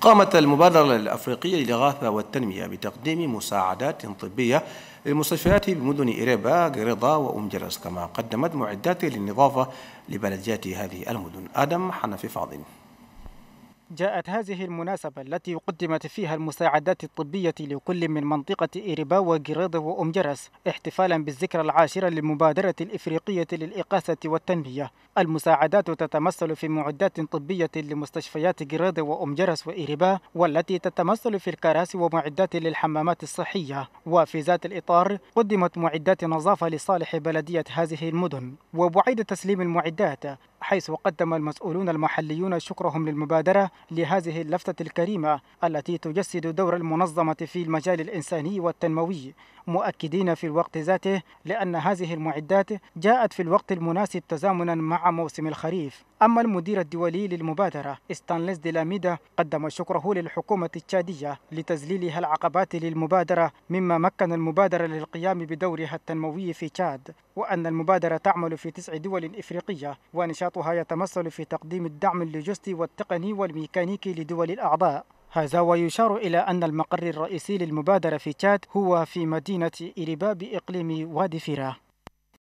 قامت المبادرة الأفريقية للإغاثة والتنمية بتقديم مساعدات طبية للمستشفيات بمدن إريبا، قريضة وأم جرس كما قدمت معدات للنظافة لبلديات هذه المدن آدم حنفي فاضل جاءت هذه المناسبة التي قدمت فيها المساعدات الطبية لكل من منطقة إيربا وجريض وأم جرس احتفالا بالذكرى العاشرة للمبادرة الإفريقية للإقاسة والتنمية المساعدات تتمثل في معدات طبية لمستشفيات جريض وأم جرس وإيربا والتي تتمثل في الكراسي ومعدات للحمامات الصحية وفي ذات الإطار قدمت معدات نظافة لصالح بلدية هذه المدن وبعيد تسليم المعدات حيث قدم المسؤولون المحليون شكرهم للمبادرة لهذه اللفتة الكريمة التي تجسد دور المنظمة في المجال الإنساني والتنموي مؤكدين في الوقت ذاته لأن هذه المعدات جاءت في الوقت المناسب تزامنا مع موسم الخريف أما المدير الدولي للمبادرة ستانليس ديلاميدا قدم شكره للحكومة التشادية لتذليلها العقبات للمبادرة مما مكن المبادرة للقيام بدورها التنموي في تشاد وأن المبادرة تعمل في تسع دول إفريقية ونشاطها يتمثل في تقديم الدعم اللوجستي والتقني والميكانيكي لدول الأعضاء هذا ويشار إلى أن المقر الرئيسي للمبادرة في تشاد هو في مدينة إريبا بإقليم وادي فيرا